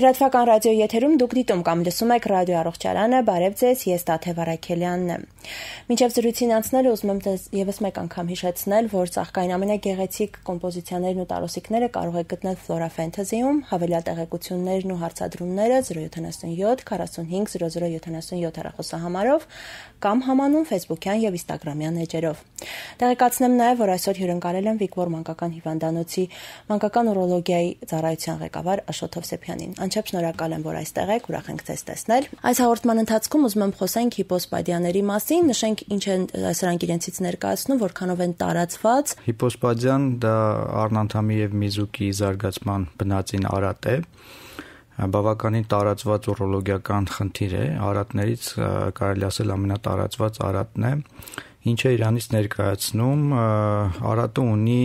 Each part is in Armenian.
Լրատվական ռադիոյի եթերում դուք դիտում կամ լսում եք ռադիո առողջարանը, բարև ձեզ, ես Տաթև Արաքելյանն եմ։ Մինչև զրույցին անցնելը ուզում եմ եւս մեկ անգամ հիշեցնել, որ ցաղկային ամենագեղեցիկ կոմպոզիցիաներն ու տարոսիկները կարող եք գտնել Flora Fantasy-ում, հավելյատեղեկություններն ու հարցադրումները 077 45 0077 հեռախոսահամարով կամ համանում Facebook-յան եւ Instagram-յան էջերով։ Տեղեկացնեմ նաեւ, որ այսօր հյուրընկալել եմ Վիկտոր Մանկական հիվանդանոցի մանկական ուրոլոգիայի ծառայության ղեկավար Աշոտ Հովսեփյանին անչափ շնորհակալ եմ, որ այստեղ եք, ուրախ ենք ձեզ տեսնել։ Այս հաղորդման ընթացքում ուզում եմ խոսենք հիպոսպադիաների մասին, նշենք ինչ են սրանք իրենցից ներկայացնում, որքանով են տարածված։ Հիպոսպադիան դա առնանդամի եւ միզուկի զարգացման բնածին արատ է բավականին տարածված ուրոլոգիական խնդիր է արատներից կարելի ասել ամենատարածված արատն է ինչը Իրանից ներկայացնում արատը ունի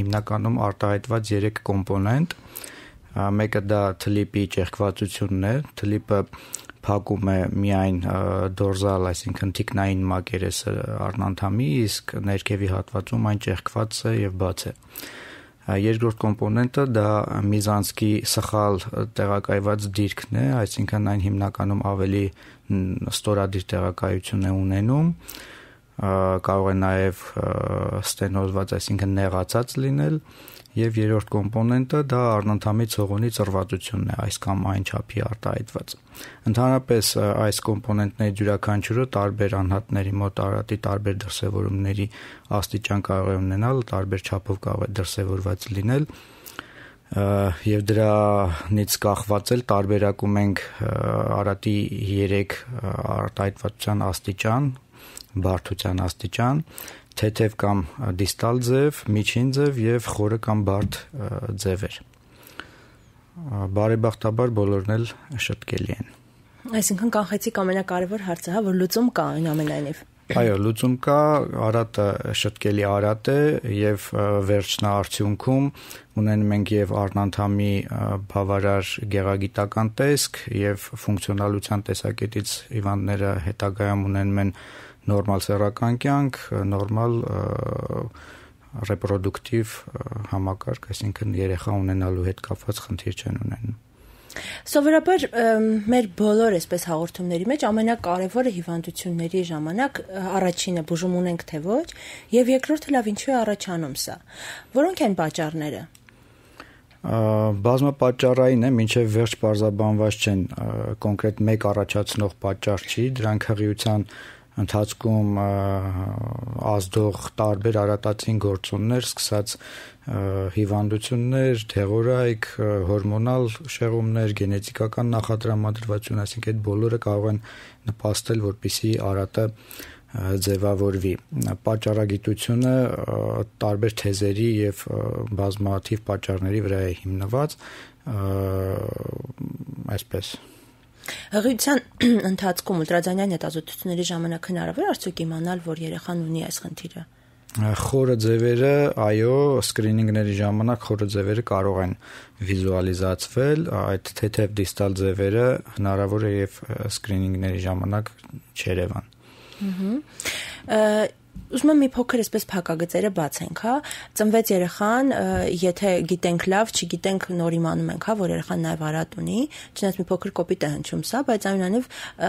հիմնականում արտահայտված 3 կոմպոնենտ մեկը դա թլիպի ճեղքվածությունն է թլիպը փակում է միայն դորզալ, այսինքն թիկնային մակերեսը առնանդամի, իսկ ներքևի հատվածում այն ճեղքված է եւ բաց է։ Երկրորդ կոմպոնենտը դա Միզանսկի սխալ տեղակայված դիրքն է, այսինքն այն հիմնականում ավելի ստորադիր տեղակայություն է ունենում կարող է նաև ստենոզված, այսինքն նեղացած լինել, Եվ երրորդ կոմպոնենտը դա առնանդամի ցողունի ծռվածությունն է, այս կամ այն չափի արտահայտված։ Ընդհանրապես այս կոմպոնենտների յուրաքանչյուրը տարբեր անհատների մոտ արատի տարբեր դրսևորումների աստիճան կարող է ունենալ, տարբեր չափով կարող է դրսևորված լինել եւ դրանից կախված էլ տարբերակում ենք արատի 3 արտահայտվածության աստիճան, բարդության աստիճան թեթև կամ դիստալ ձև, միջին ձև եւ խորը կամ բարդ ձևեր։ Բարեբախտաբար բոլորն էլ շտկելի են։ Այսինքն կանխեցիկ ամենակարևոր հարցը, հա, որ լուծում կա այն ամենայնիվ։ Այո, լուծում կա, արատը շտկելի արատ է եւ վերջնաարդյունքում ունենում ենք եւ առնանդամի բավարար գեղագիտական տեսք եւ ֆունկցիոնալության տեսակետից հիվանդները հետագայում ունենում են, են նորմալ սեռական կյանք, նորմալ ռեպրոդուկտիվ համակարգ, այսինքն երեխա ունենալու հետ կապված խնդիր չեն ունենում։ Սովորաբար մեր բոլոր այսպես հաղորդումների մեջ ամենակարևորը հիվանդությունների ժամանակ առաջինը բուժում ունենք թե ոչ, եւ երկրորդը լավ ինչու է առաջանում սա։ Որոնք են պատճառները բազմապատճառային է, մինչև վերջ բարձաբանված չեն կոնկրետ մեկ առաջացնող պատճառ չի, դրանք հղիության ընթացքում ազդող տարբեր արատածին գործոններ, սկսած հիվանդություններ, թեղորայք, հորմոնալ շեղումներ, գենետիկական նախատրամադրվածություն, այսինքն այդ բոլորը կարող են նպաստել, որպիսի արատը ձևավորվի։ Պաճառագիտությունը տարբեր թեզերի եւ բազմաթիվ պատճառների վրա է հիմնված, այսպես։ Հղիության ընթացքում ուլտրաձանյան հետազոտությունների ժամանակ հնարավոր է արդյոք իմանալ, որ երեխան ունի այս խնդիրը խորը ձևերը, այո, սկրինինգների ժամանակ խորը ձևերը կարող են վիզուալիզացվել, այդ թեթև դիստալ ձևերը հնարավոր է եւ սկրինինգների ժամանակ չերևան։ Ահա ուզում եմ մի փոքր այսպես փակագծերը բացենք, հա։ Ծնվեց երեխան, եթե գիտենք լավ, չգիտենք նոր իմանում ենք, հա, որ երեխան նաև արատ ունի, չնայած մի փոքր կոպիտ է հնչում սա, բայց այնուամենայնիվ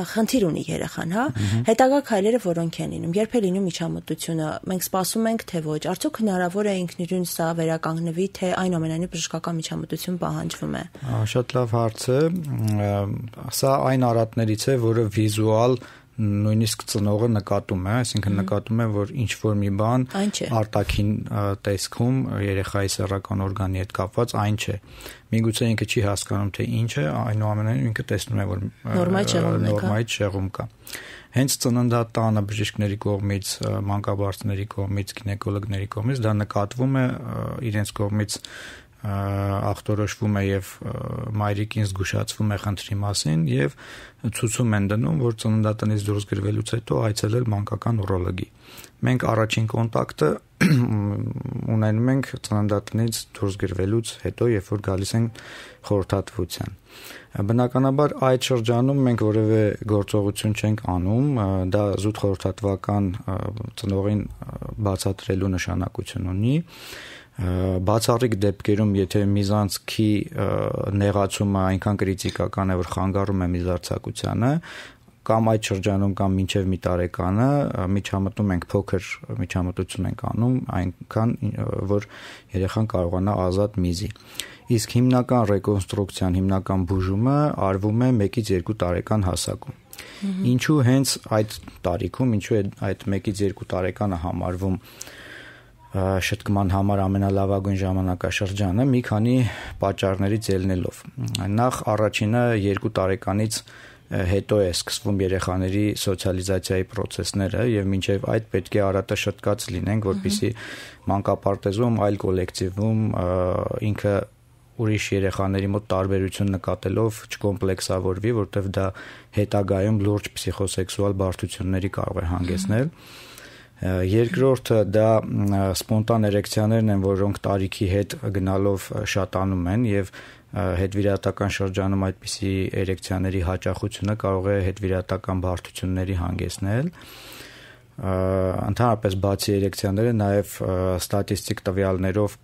խնդիր ունի երեխան, հա։ Հետագա քայլերը որոնք են լինում։ Երբ է լինում միջամտությունը, մենք սպասում ենք, թե ոչ, արդյոք հնարավոր է ինքնուրույն սա վերականգնվի, թե այնուամենայնիվ բժշկական միջամտություն պահանջվում է։ Շատ լավ հարց է։ Սա այն արատներից է, որը վիզուալ նույնիսկ ծնողը նկատում է, այսինքն նկատում է, որ ինչ որ մի բան արտաքին տեսքում երեխայի սեռական օրգանի հետ կապված այն չէ։ Միգուցե ինքը չի հասկանում թե ինչ է, այնուամենայնիվ ինքը տեսնում է, որ հա։ նորմալ շեղում կա։ Հենց ծննդատանը բժիշկների կողմից, մանկաբարձների կողմից, գինեկոլոգների կողմից դա նկատվում է իրենց կողմից ախտորոշվում է եւ մայրիկին զգուշացվում է խնդրի մասին եւ ցույցում են դնում, որ ծննդատնից դուրս գրվելուց հետո այցելել մանկական ուրոլոգի։ Մենք առաջին կոնտակտը ունենում ենք ծննդատնից դուրս գրվելուց հետո, երբ որ գալիս ենք խորհրդատվության։ Բնականաբար այդ շրջանում մենք որևէ գործողություն չենք անում, դա զուտ խորհրդատվական ծնողին բացատրելու նշանակություն ունի բացառիկ դեպքերում, եթե միզանցքի նեղացումը այնքան քրիտիկական է, որ խանգարում է միզարցակությանը, կամ այդ շրջանում կամ մինչև մի տարեկանը միջամտում ենք փոքր միջամտություն ենք անում այնքան որ երեխան կարողանա ազատ միզի իսկ հիմնական ռեկոնստրուկցիան հիմնական բուժումը արվում է 1-ից 2 տարեկան հասակում ինչու հենց այդ տարիքում ինչու է այդ 1-ից 2 տարեկանը համարվում շտկման համար ամենալավագույն ժամանակաշրջանը մի քանի պատճառներից ելնելով։ Նախ առաջինը 2 տարեկանից հետո է սկսվում երեխաների սոցիալիզացիայի process-ները եւ մինչեւ այդ պետք է արատաշտկած լինենք, որպիսի մանկապարտեզում, այլ կոլեկտիվում ինքը ուրիշ երեխաների մոտ տարբերություն նկատելով չկոմպլեքսավորվի, որտեվ դա հետագայում լուրջ պսիխոսեքսուալ բարդությունների կարող է հանգեցնել։ mm -hmm Երկրորդը դա սպոնտան էրեկցիաներն են, որոնք տարիքի հետ գնալով շատանում են եւ հետվիրատական շրջանում այդպիսի էրեկցիաների հաճախությունը կարող է հետվիրատական բարդությունների հանգեցնել ընդհանրապես բացի էրեկցիաները նաև ստատիստիկ տվյալներով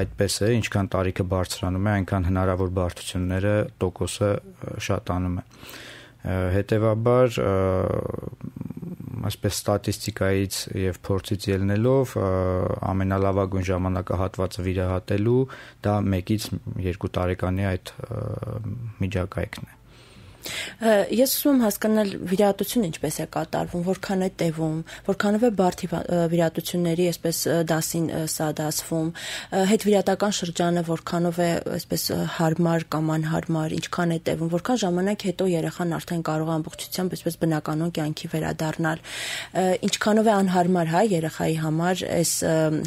այդպես է ինչքան տարիքը բարձրանում է այնքան հնարավոր բարդությունները տոկոսը շատանում է Հետևաբար այսպես ստատիստիկայից եւ փորձից ելնելով ամենալավագույն ժամանակահատվածը վիրահատելու դա 1-ից 2 տարեկանի այդ միջակայքն է։ Ես ուզում եմ հասկանալ վիրատությունը ինչպես է կատարվում, որքան է տևում, որքանով է բարդ վիրատությունների, այսպես դասին սա դասվում, հետ վիրատական շրջանը որքանով է այսպես հարմար կամ անհարմար, ինչքան է տևում, որքան ժամանակ հետո երեխան արդեն կարող է ամբողջությամբ այսպես բնականոն կյանքի վերադառնալ, ինչքանով է անհարմար հա երեխայի համար այս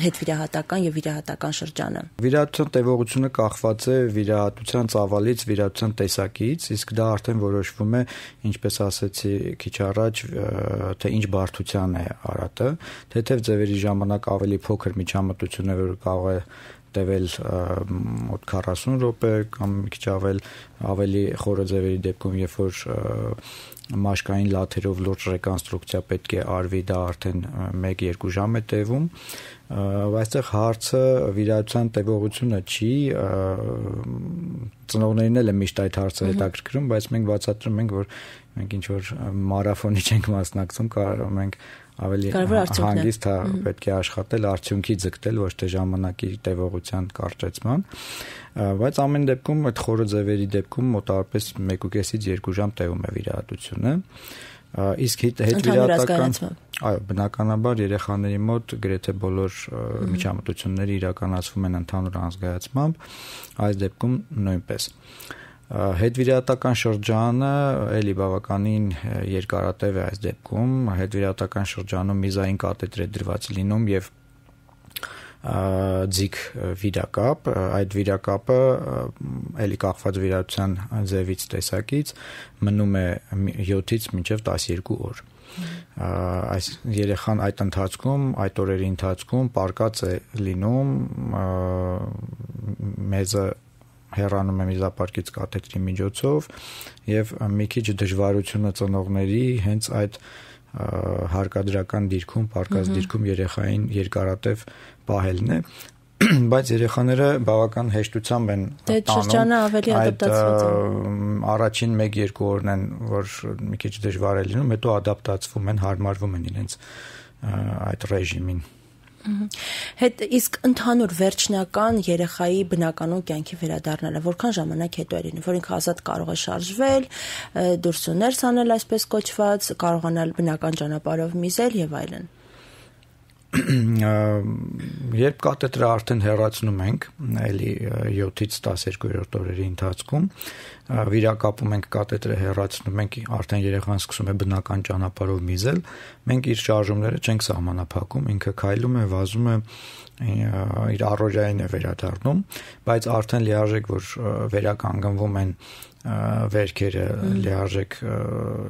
հետ վիրահատական եւ վիրահատական շրջանը։ Վիրատության տևողությունը կախված է վիրահատության ծավալից, վիրահատության տեսակից, իսկ դա արդեն որոշվում է, ինչպես ասացի քիչ առաջ, թե ինչ բարդության է արատը, թեթև ձևերի ժամանակ ավելի փոքր միջամտությունը որ կարող է տևել մոտ 40 րոպե կամ մի քիչ ավել ավելի խորը ձևերի դեպքում, երբ որ մաշկային լաթերով լուրջ ռեկոնստրուկցիա պետք է արվի, դա արդեն 1-2 ժամ է տևում, այստեղ հարցը վիրահատության տևողությունը չի, ծնողներին էլ է միշտ այդ հարցը հետաքրքրում, բայց մենք բացատրում ենք, որ մենք ինչ որ մարաֆոնի չենք մասնակցում, կարող մենք ավելի հանգիստ է հա պետք է աշխատել արդյունքի ձգտել ոչ թե ժամանակի տևողության կարճեցման բայց ամեն դեպքում այդ խորը ձևերի դեպքում մոտավորապես 1.5-ից 2 ժամ տևում է վիրահատությունը իսկ հետ վիրահատական այո բնականաբար երեխաների մոտ գրեթե բոլոր միջամտությունները իրականացվում են ընդհանուր անզգայացմամբ այս դեպքում նույնպես Ա, Հետվիրատական շրջանը էլի բավականին երկարատև է այս դեպքում։ Հետվիրատական շրջանում միզային կատետրը դրված լինում եւ ձիգ վիրակապ այդ վիրակապը ելի կախված վիրացության ձևից տեսակից մնում է 7-ից մինչև 12 օր այս երեխան այդ ընթացքում այդ օրերի ընթացքում պարկած է լինում մեզը հեռանում է միզապարկից կաթետրի միջոցով եւ մի քիչ դժվարությունը ծնողների հենց այդ հարկադրական դիրքում, պարկած դիրքում երեխային երկարատև պահելն է բայց երեխաները բավական հեշտությամբ են դե տանում։ Դե շրջանը ավելի ադապտացված է։ Առաջին 1-2 օրն են, որ մի քիչ դժվար է լինում, հետո ադապտացվում են, հարմարվում են իրենց այդ ռեժիմին։ Ա Հետ իսկ ընդհանուր վերջնական երեխայի բնականոն կյանքի վերադառնալը որքան ժամանակ հետո էր լինում, որ ինքը ազատ կարող է շարժվել, դուրս ու ներս անել այսպես կոչված, կարողանալ բնական ճանապարհով միզել եւ այլն երբ կաթեդրա արդեն հեռացնում ենք, էլի 7-ից 12-րդ օրերի ընթացքում վիրակապում ենք կաթեդրը հեռացնում ենք, արդեն երեխան սկսում է բնական ճանապարհով միզել, մենք իր շարժումները չենք սահմանափակում, ինքը քայլում է, վազում է, իր առօրյային է վերադառնում, բայց արդեն լիարժեք որ վերականգնվում են վերքերը լիարժեք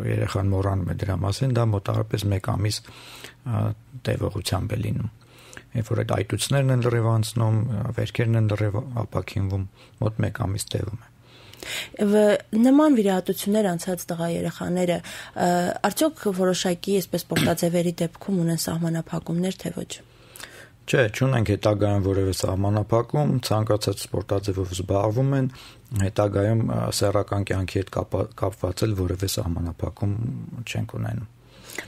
երեխան մոռանում է դրա մասին, դա մոտավորապես 1 ամիս տևողությամբ է լինում։ Երբ որ այդ այտուցներն են լրիվ անցնում, վերքերն են լրիվ ապակինվում, մոտ 1 ամիս տևում է նման վիրահատություններ անցած տղա երեխաները արդյոք որոշակի այսպես պորտաձևերի դեպքում ունեն սահմանափակումներ թե ոչ Չէ, չունենք հետագայում որևէ սահմանափակում, ցանկացած սպորտաձևով զբաղվում են, հետագայում սեռական կյանքի հետ կապված էլ որևէ սահմանափակում չենք ունենում։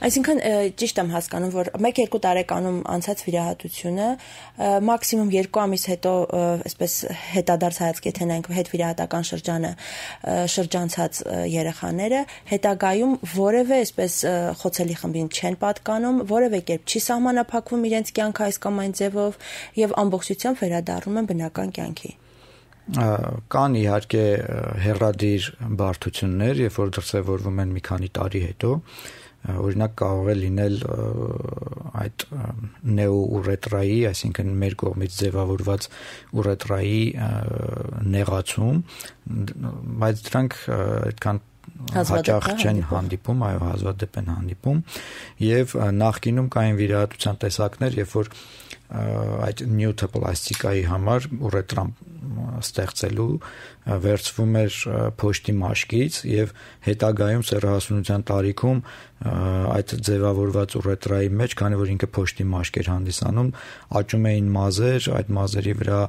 Այսինքն ճիշտ եմ հասկանում, որ 1-2 տարեկանում անցած վիրահատությունը մաքսիմում 2 ամիս հետո, այսպես հետադարձ հայացք եթե նայենք հետ վիրահատական շրջանը շրջանցած երեխաները հետագայում որևէ այսպես խոցելի խմբին չեն պատկանում, որևէ կերպ չի սահմանափակվում իրենց կյանքը այս կամ այն ձևով եւ ամբողջությամբ վերադառնում են բնական կյանքի կան իհարկե հերրադիր բարդություններ, երբ որ դրսևորվում են մի քանի տարի հետո, օրինակ կարող է լինել այդ նեոուրետրայի, այսինքն մեր կողմից ձևավորված ուրետրայի նեղացում, բայց դրանք այդքան հաճախ չեն հանդիպում, այո, հազվադեպ են հանդիպում, եւ նախկինում կային վիրահատության տեսակներ, երբ որ այդ նյութը պլաստիկայի համար ռետրամ ստեղծելու վերծվում էր փոշտի մաշկից եւ հետագայում սեռահասունության տարիքում այդ ձևավորված ռետրայի մեջ, քանի որ ինքը փոշտի մաշկ էր հանդիսանում, աճում էին մազեր, այդ մազերի վրա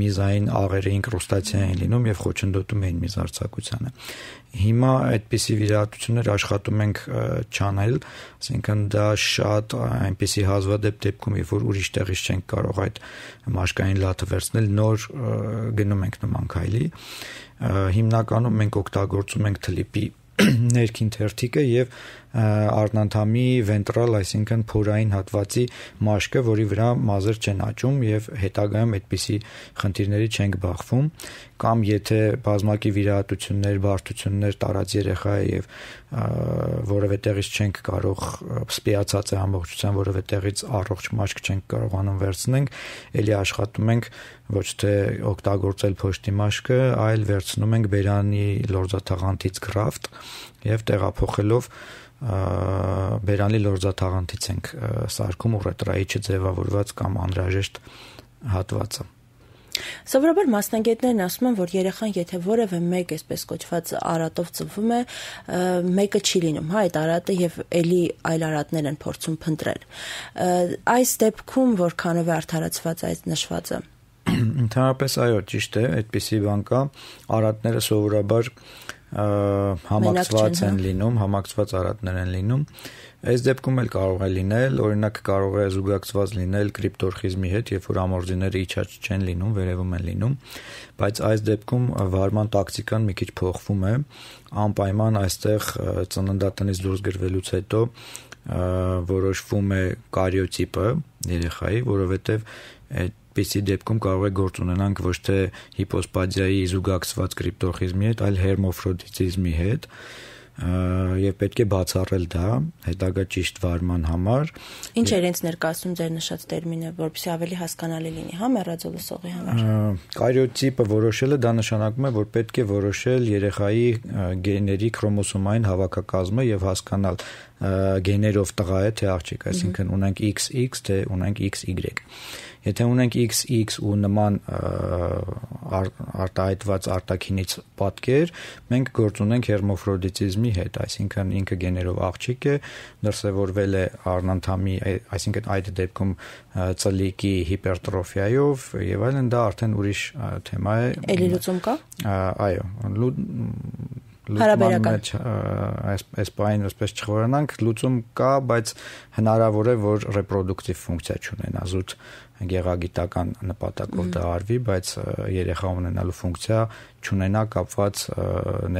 միզային աղերը ինկրուստացիա էին լինում եւ խոչընդոտում էին միզարցակությանը։ Հիմա այդպիսի վիրահատություններ աշխատում ենք չանել, ասենքան դա շատ այնպիսի հազվադեպ դեպքում, երբ որ ուրիշ տեղի միշտ չենք կարող այդ մաշկային լաթը վերցնել, նոր գնում ենք նման քայլի։ Հիմնականում մենք օգտագործում ենք թլիպի ներքին թերթիկը եւ արնանդամի վենտրալ, այսինքն փորային հատվածի մաշկը, որի վրա մազեր չեն աճում եւ հետագայում այդպիսի խնդիրների չենք բախվում, կամ եթե բազմակի վիրահատություններ, բարդություններ տարած երեխա է եւ որևէ տեղից չենք կարող սպիացած է ամբողջությամբ, որևէ տեղից առողջ մաշկ չենք կարողանում վերցնենք, ելի աշխատում ենք ոչ թե օգտագործել փոշտի մաշկը, այլ վերցնում ենք բերանի լորձաթաղանթից գրաֆտ եւ տեղափոխելով բերանլի լորձաթաղանթից ենք սարքում ու ռետրայի չձևավորված կամ անհրաժեշտ հատվածը։ Սովորաբար մասնագետներն ասում են, որ երեխան եթե որևէ մեկ այսպես կոչված արատով ծնվում է, մեկը չի լինում, հա, այդ արատը եւ ելի այլ արատներ են փորձում փնտրել։ Այս դեպքում որքանով է արդարացված այս նշվածը։ Ընդհանրապես այո, ճիշտ է, այդպիսի բան կա։ Արատները սովորաբար համակցված են հա։ լինում, համակցված արատներ են լինում։ Այս դեպքում էլ կարող է լինել, օրինակ կարող է զուգակցված լինել կրիպտորխիզմի հետ, երբ որ ամորձիները իջած չեն լինում, վերևում են լինում, բայց այս դեպքում վարման տակտիկան մի քիչ փոխվում է։ Անպայման այստեղ ծննդատնից դուրս գրվելուց հետո որոշվում է կարիոտիպը երեխայի, որովհետև այդ Այսպիսի դեպքում կարող է գործ ունենանք ոչ թե հիպոսպադիայի զուգակցված կրիպտոխիզմի հետ, այլ հերմոֆրոդիտիզմի հետ և պետք է բացառել դա հետագա ճիշտ վարման համար։ Ինչ էր ինձ ներկայացում ձեր նշած տերմինը, որովհետեւ ավելի հասկանալի լինի, հա, մեռածոլուսողի համար։ Կարիոտիպը որոշելը դա նշանակում է, որ պետք է որոշել երեխայի գեների քրոմոսոմային հավաքակազմը եւ հասկանալ գեներով տղա է թե աղջիկ, այսինքն ունենք XX թե ունենք XY։ Եթե ունենք XX ու նման արտահայտված արտակինից պատկեր, մենք գործ ունենք հերմոֆրոդիտիզմի հետ, այսինքն ինքը գեներով աղջիկ է, դրսևորվել է առնանդամի, այսինքն այդ դեպքում ծլիկի հիպերտրոֆիայով եւ այլն դա արդեն ուրիշ թեմա է։ Էլիլուցում կա։ Այո, լուծման մեջ այս այս բանը ոսպես չխորանանք, լուծում կա, բայց հնարավոր է որ ռեպրոդուկտիվ ֆունկցիա չունենա զուտ գեղագիտական նպատակով դա արվի, բայց երեխա ունենալու ֆունկցիա չունենա կապված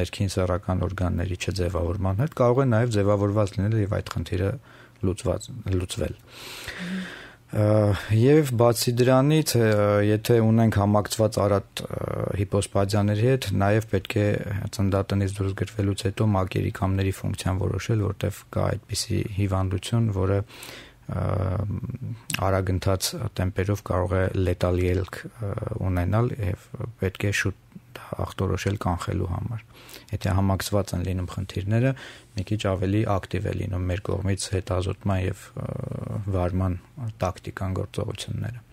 ներքին սեռական օրգանների չձևավորման հետ, կարող է նաև ձևավորված լինել եւ այդ խնդիրը լուծված լուծվել։ Ա, Եվ բացի դրանից, եթե ունենք համակցված արատ հիպոսպադիաների հետ, նաև պետք է ծնդատնից դուրս գրվելուց հետո մակերիկամների ֆունկցիան որոշել, որտեղ կա այդպիսի հիվանդություն, որը արագ ընթաց տեմպերով կարող է լետալ ելք ունենալ եւ պետք է շուտ ախտորոշել կանխելու համար։ Եթե համակցված են լինում խնդիրները, մի քիչ ավելի ակտիվ է լինում մեր կողմից հետազոտման եւ վարման տակտիկան գործողությունները։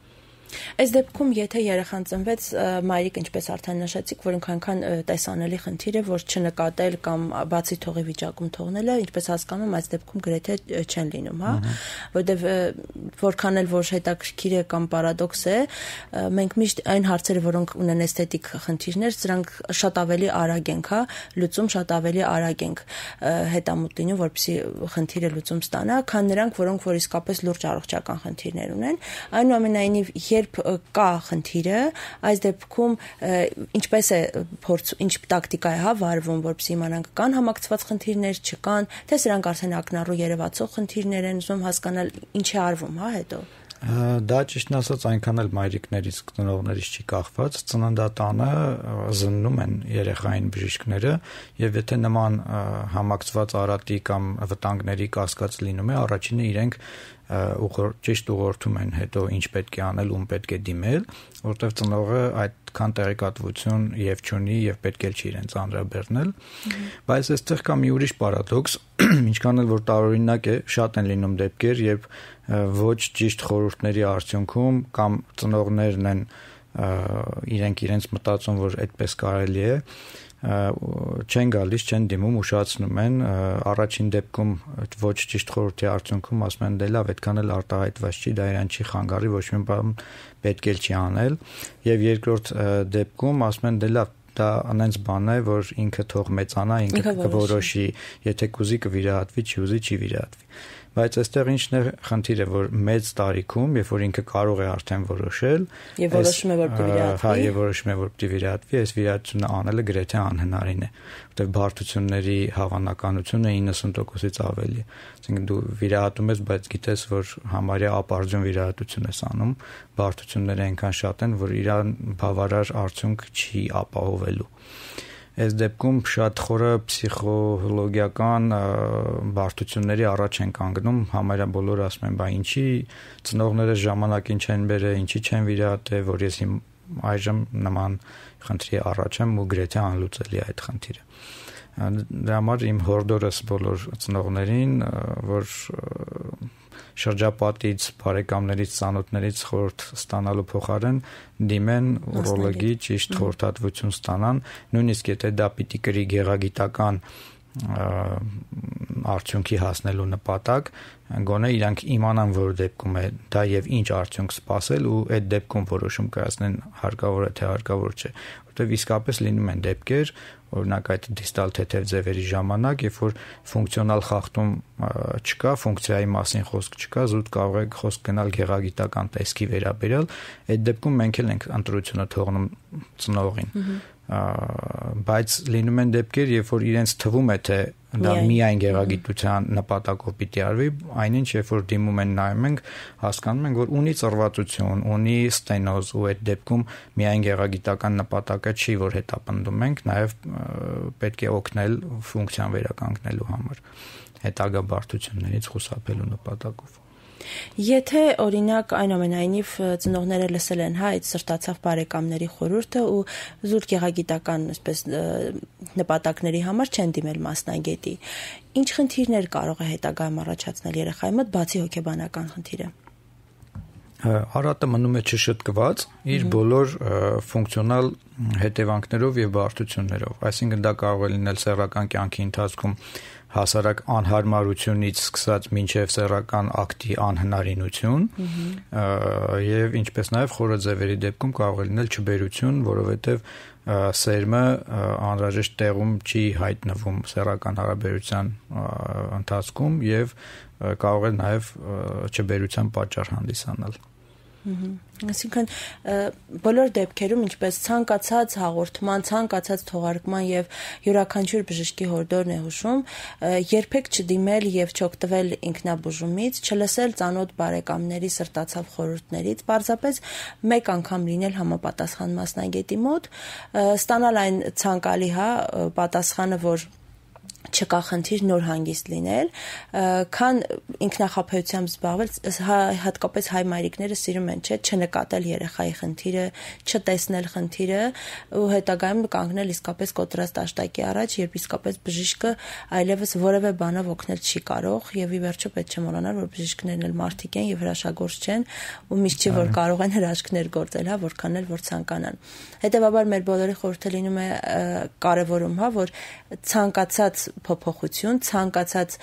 Այս դեպքում եթե երեխան ծնվեց, մայրիկ ինչպես արդեն նշեցիք, որ ինքանքան տեսանելի խնդիր է, որ չնկատել կամ բացի թողի վիճակում թողնելը, ինչպես հասկանում եմ, այս դեպքում գրեթե չեն լինում, հա, որտեվ որքան էլ որ հետաքրքիր է կամ պարադոքս է, մենք միշտ այն հարցերը, որոնք ունեն էսթետիկ խնդիրներ, սրանք շատ ավելի արագ ենք, հա, լուծում շատ ավելի արագ ենք հետամուտ լինում, որպեսզի խնդիրը լուծում ստանա, քան նրանք, որոնք որ իսկապես լուրջ առողջական խնդիրներ ունեն։ Այնուամենայնիվ, երբ կա խնդիրը, այս դեպքում ինչպես է փորձ ինչ տակտիկա է հա վարվում, որպեսզի իմանանք կան համակցված խնդիրներ, չկան, թե սրանք արդեն ակնառու երևացող խնդիրներ են, ուզում հասկանալ ինչ է արվում, հա հետո դա ճիշտն ասած այնքան էլ մայրիկներից գտնողներից չի կախված ծննդատանը զննում են երեխային բժիշկները եւ եթե նման համակցված արատի կամ վտանգների կասկած լինում է առաջինը իրենք ուղղ ճիշտ ուղղորդում են հետո ինչ պետք է անել, ում պետք է դիմել, որտեղ ծնողը այդքան տեղեկատվություն եւ չունի եւ պետք էլ չի իրենց անդրաբերնել։ Բայց այստեղ կա մի ուրիշ պարադոքս, ինչքան էլ որ տարօրինակ է, շատ են լինում դեպքեր, երբ ոչ ճիշտ խորհուրդների արդյունքում կամ ծնողներն են իրենք իրենց մտածում, որ այդպես կարելի է, չեն գալիս, չեն դիմում, ուշացնում են, առաջին դեպքում ոչ ճիշտ խորհրդի արդյունքում ասում են դե լավ, այդքան էլ արտահայտված չի, դա իրան չի խանգարի, ոչ մի բան պետք էլ չի անել, եւ երկրորդ դեպքում ասում են դե լավ, դա անենց բան է, որ ինքը թող մեծանա, ինքը կորոշի, եթե կուզի կվիրահատվի, չի ուզի չի վիրահատվի բայց այստեղ ինչն է խնդիրը, որ մեծ տարիքում, երբ որ ինքը կարող է արդեն որոշել, եւ որոշում է որ դիվիրատվի, հա, եւ որոշում է որ դիվիրատվի, այս վիրատությունը անելը գրեթե անհնարին է, որտեղ բարդությունների հավանականությունը 90%-ից ավելի է։ Այսինքն դու վիրահատում ես, բայց գիտես, որ համարյա ապարդյուն վիրահատություն ես անում, բարդությունները այնքան շատ են, որ իրան բավարար արդյունք չի ապահովելու։ Այս դեպքում շատ խորը ֆսիխոլոգիական բարդությունների առաջ են կանգնում, համարյա բոլորը ասում են, բա ինչի ծնողները ժամանակին չեն բերել, ինչի չեն վիրատել, որ ես իմ այժմ նման խնդրի առաջ եմ ու գրեթե անլուծելի այդ խնդիրը դրա համար իմ հորդորս բոլոր ծնողներին որ շրջապատից, բարեկամներից, ծանոթներից խորհուրդ ստանալու փոխարեն դիմեն ուրոլոգի ճիշտ խորհրդատվություն ստանան, նույնիսկ եթե դա պիտի կրի գեղագիտական արդյունքի հասնելու նպատակ գոնե իրանք իմանան որ դեպքում է դա եւ ինչ արդյունք սпасել ու այդ դեպքում որոշում կայացնեն հարկավոր է թե հարկավոր չէ որտեվ իսկապես լինում են դեպքեր օրինակ այդ դիստալ թեթև ձևերի ժամանակ, երբ որ ֆունկցիոնալ խախտում չկա, ֆունկցիայի մասին խոսք չկա, զուտ կարող եք խոսք գնալ գեղագիտական տեսքի վերաբերյալ, այդ դեպքում մենք էլ ենք ընտրությունը թողնում ծնողին։ Ա, բայց լինում են դեպքեր, երբ որ իրենց թվում է թե դա միայն գեղագիտության նպատակով պիտի արվի այնինչ երբ որ դիմում են նայում ենք հասկանում ենք որ ունի ծռվածություն ունի ստենոզ ու այդ դեպքում միայն գեղագիտական նպատակը չի որ հետապնդում ենք նաև պետք է օգնել ֆունկցիան վերականգնելու համար հետագա բարդություններից խուսափելու նպատակով Եթե օրինակ այնուամենայնիվ ծնողները լսել են հա այդ սրտացավ բարեկամների խորհուրդը ու զուտ գեղագիտական այսպես նպատակների համար չեն դիմել մասնագետի, ինչ խնդիրներ կարող է հետագայում առաջացնել երեխայի մոտ բացի հոգեբանական խնդիրը արատը մնում է չշտկված իր բոլոր ֆունկցիոնալ հետևանքներով եւ բարդություններով այսինքն դա կարող է լինել սեռական կյանքի ընթացքում հասարակ անհարմարությունից սկսած մինչև սեռական ակտի անհնարինություն եւ ինչպես նաեւ խորաձևերի դեպքում կարող է լինել չբերություն, որովհետեւ սերմը անհրաժեշտ տեղում չի հայտնվում սեռական հարաբերության ընթացքում եւ կարող է նաեւ չբերության պատճառ հանդիսանալ։ Այսինքն բոլոր դեպքերում ինչպես ցանկացած հաղորդման, ցանկացած թողարկման եւ յուրաքանչյուր բժշկի հորդորն է հուշում, երբեք չդիմել եւ չօգտվել ինքնաբուժումից, չլսել ծանոթ բարեկամների սրտացավ խորհուրդներից, պարզապես մեկ անգամ լինել համապատասխան մասնագետի մոտ, ստանալ այն ցանկալի հա պատասխանը, որ չկա խնդիր նոր հանգիստ լինել, քան ինքնախապեյությամբ զբաղվել, հատկապես հայ մայրիկները սիրում են, չէ, չնկատել երեխայի խնդիրը, չտեսնել խնդիրը ու հետագայում կանգնել իսկապես կոտրաստ աշտակի առաջ, երբ իսկապես բժիշկը այլևս որևէ բանով օգնել չի կարող եւ ի վերջո պետք չէ մոռանալ, որ բժիշկներն էլ մարդիկ են եւ հրաշագործ չեն ու միշտ չէ որ կարող են հրաշքներ գործել, հա, որքան էլ որ ցանկանան։ Հետևաբար մեր բոլորի խորհուրդը լինում է կարևորում, հա, որ ցանկացած փոփոխություն, ցանկացած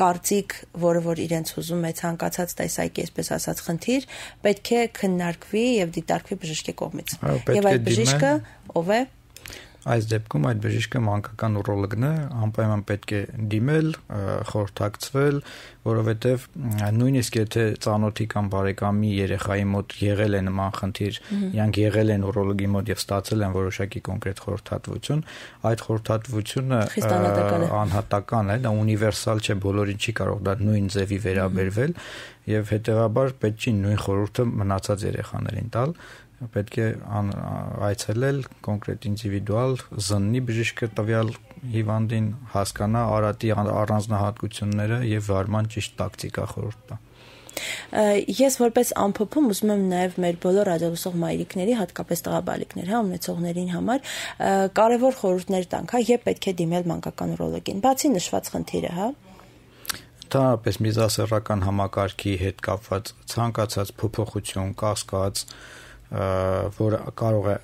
կարծիք, որը որ իրենց ուզում է ցանկացած տեսակի, այսպես ասած, խնդիր, պետք է քննարկվի եւ դիտարկվի բժշկի կողմից։ Եվ այդ բժիշկը ով է Այս դեպքում այդ բժիշկը մանկական ուրոլոգն է, անպայման պետք է դիմել, խորհրդակցվել, որովհետև նույնիսկ եթե ծանոթի կամ բարեկամի երեխայի մոտ եղել է նման խնդիր, իրանք եղել են ուրոլոգի մոտ եւ ստացել են որոշակի կոնկրետ խորհրդատվություն, այդ խորհրդատվությունը անհատական է, դա ունիվերսալ չէ, բոլորին չի կարող դա նույն ձևի վերաբերվել եւ հետեւաբար պետք չի նույն խորհուրդը մնացած երեխաներին տալ պետք է այցելել կոնկրետ ինдивиդուալ զննի բժիշկը տվյալ հիվանդին հասկանա արատի առանձնահատկությունները եւ վարման ճիշտ տակտիկա խորհուրդ տա։ Ես որպես ամփոփում ուզում եմ նաև մեր բոլոր աջակցող մայրիկների, հատկապես տղաբալիկներ, հա, ունեցողներին համար կարևոր խորհուրդներ տանք, հա, եւ պետք է դիմել մանկական ուրոլոգին։ Բացի նշված խնդիրը, հա, ընդհանրապես միզասեռական համակարգի հետ կապված ցանկացած փոփոխություն, կասկած, կաս որը կարող է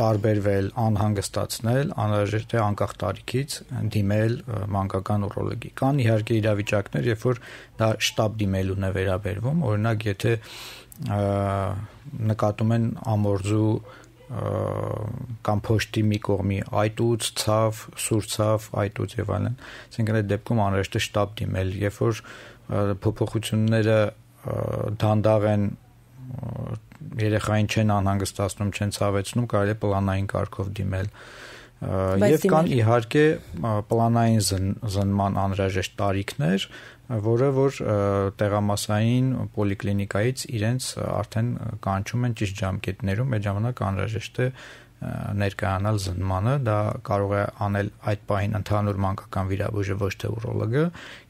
տարբերվել, անհանգստացնել, անհրաժեշտ թե անկախ տարիքից դիմել մանկական ուրոլոգի։ Կան իհարկե իրավիճակներ, երբ որ դա շտաբ դիմելուն է վերաբերվում, օրինակ եթե նկատում են ամորձու կամ փոշտի մի կողմի այտուց, ցավ, սուր ցավ, այտուց եւ այլն։ Այսինքն այդ դեպքում անհրաժեշտ է շտաբ դիմել, երբ որ փոփոխությունները դանդաղ են երեխային չեն անհանգստացնում, չեն ցավեցնում, կարելի է պլանային կարգով դիմել։ Եվ կան իհարկե պլանային զն, զնման անհրաժեշտ տարիքներ, որը որ տեղամասային պոլիկլինիկայից իրենց արդեն կանչում են ճիշտ ժամկետներում, այդ ժամանակ անհրաժեշտ է ներկայանալ զնմանը, դա կարող է անել այդ պահին ընդհանուր մանկական վիրաբույժը ոչ թե ուրոլոգը,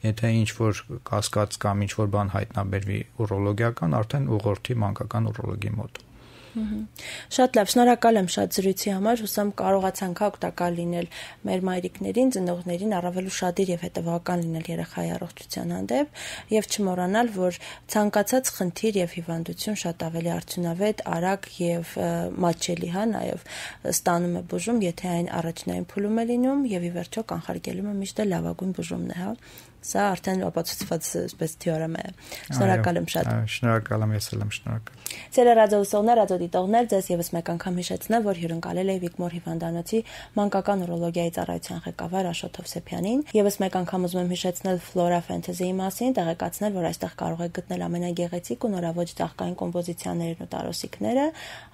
եթե ինչ որ կասկած կամ ինչ որ բան հայտնաբերվի ուրոլոգիական, արդեն ուղղորդի մանկական ուրոլոգի մոտ։ Շատ լավ, շնորհակալ եմ շատ զրույցի համար, հուսամ կարողացանք օգտակար լինել մեր մայրիկներին, ծնողներին առավել ուրախadir եւ հետեւական լինել երեխայի առողջության հանդեպ եւ չմոռանալ, որ ցանկացած խնդիր եւ հիվանդություն շատ ավելի արդյունավետ, արագ եւ մատչելի հա նաեւ ստանում է բուժում, եթե այն առաջնային փուլում է լինում եւ ի վերջո կանխարգելումը միշտ լավագույն բուժումն է, հա։ Սա արդեն ապացուցված այսպես թեորեմա է։ Շնորհակալ եմ շատ։ Շնորհակալ եմ, ես էլ եմ շնորհակալ։ Ձեր ռադիոուսողներ, ռադիոդիտողներ, ձեզ եւս մեկ անգամ հիշեցնեմ, որ հյուրընկալել է Վիկմոր Հիվանդանոցի մանկական ուրոլոգիայի ծառայության ղեկավար Աշոտ Հովսեփյանին։ Եվս մեկ անգամ ուզում եմ հիշեցնել Flora Fantasy-ի մասին, տեղեկացնել, որ այստեղ կարող եք գտնել ամենագեղեցիկ ու նորավոճ ծաղկային կոմպոզիցիաներն ու տարոսիկները,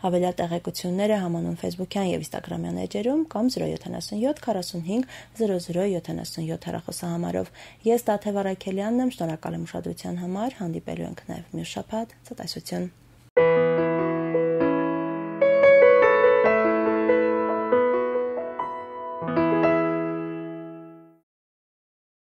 ավելյալ տեղեկությունները համանուն Facebook-յան եւ Instagram-յան էջերում կամ 077 45 0077 հեռախոսահամարով։ Ես Ես Տաթև Արաքելյանն եմ, շնորհակալ եմ ուշադրության համար, հանդիպելու ենք նաև մյուս շաբաթ, ցտեսություն։ Thank you